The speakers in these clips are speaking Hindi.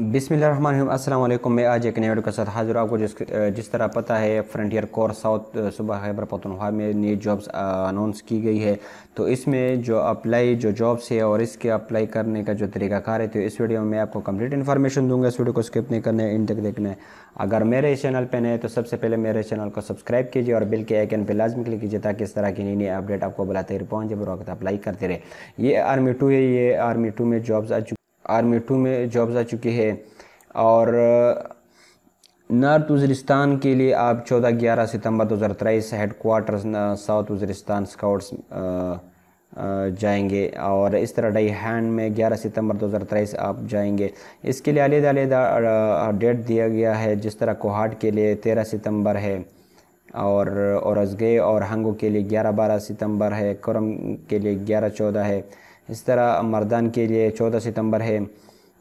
अस्सलाम वालेकुम मैं आज एक नए वीडियो के साथ हाजिर आपको जिस जिस तरह पता है फ्रंटियर कोर साउथ सुबह खैबर पतनवा में नई जॉब्स अनाउंस की गई है तो इसमें जो अप्लाई जो जॉब्स है और इसके अप्लाई करने का जो तरीकाकार है तो इस वीडियो में मैं आपको कम्प्लीट इन्फॉर्मेशन दूंगा इस वीडियो को स्किप नहीं करना है इन तक देखना है अगर मेरे चैनल पर नए तो सबसे पहले मेरे चैनल को सब्सक्राइब कीजिए और बिल के आइकन पर लाजम क्लिक कीजिए ताकि इस तरह की नई नई अपडेट आपको बुलाते रहे बर वक्त अप्लाई करते रहे ये आर्मी टू है ये आर्मी टू में जॉब्स आ चुकी आर्मी टू में जॉब्स आ चुकी है और नॉर्थ वज़रिस्तान के लिए आप 14 ग्यारह सितंबर 2023 headquarter south Waziristan scouts जाएंगे और इस तरह डाई हैंड में 11 सितंबर 2023 आप जाएंगे इसके लिए अलग अलग डेट दिया गया है जिस तरह कोहाट के लिए 13 सितंबर है और औरजगे और हंगो के लिए 11 12 सितंबर है करम के लिए 11 14 है इस तरह मर्दान के लिए चौदह सितंबर है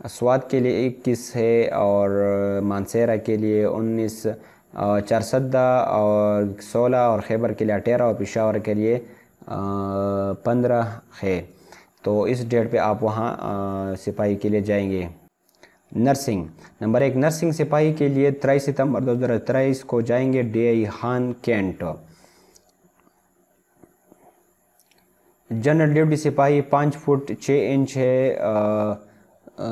स्वाद के लिए इक्कीस है और मानसेरा के लिए उन्नीस चारसदा और सोलह और खैबर के लिए अठारह और पेशावर के लिए पंद्रह है तो इस डेट पे आप वहाँ सिपाही के लिए जाएंगे नर्सिंग नंबर एक नर्सिंग सिपाही के लिए तेईस सितंबर दो हज़ार तेईस को जाएंगे D I Khan cantt general duty सिपाही पाँच फुट छः इंच है आ, आ,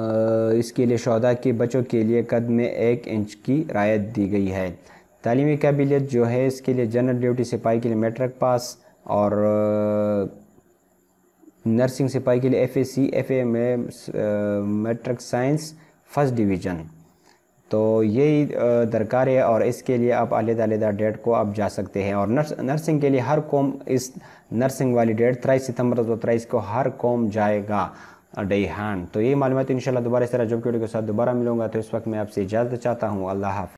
इसके लिए शहदा के बच्चों के लिए कद में एक इंच की रायत दी गई है तलीमी काबिलियत जो है इसके लिए जनरल ड्यूटी सिपाही के लिए मेट्रिक पास और नर्सिंग सिपाही के लिए F A C F A में मेट्रिक साइंस फर्स्ट डिवीज़न तो यही दरकार है और इसके लिए आप अलग डेट को आप जा सकते हैं और नर्स नर्सिंग के लिए हर कौम इस नर्सिंग वाली डेट तेईस सितंबर दो तेईस को हर कौम जाएगा डे हैंड तो ये मालूम तो इन दोबारा इस तरह जॉब के के साथ दोबारा मिलूंगा तो इस वक्त मैं आपसे इजाज़त चाहता हूँ अल्लाह हाफ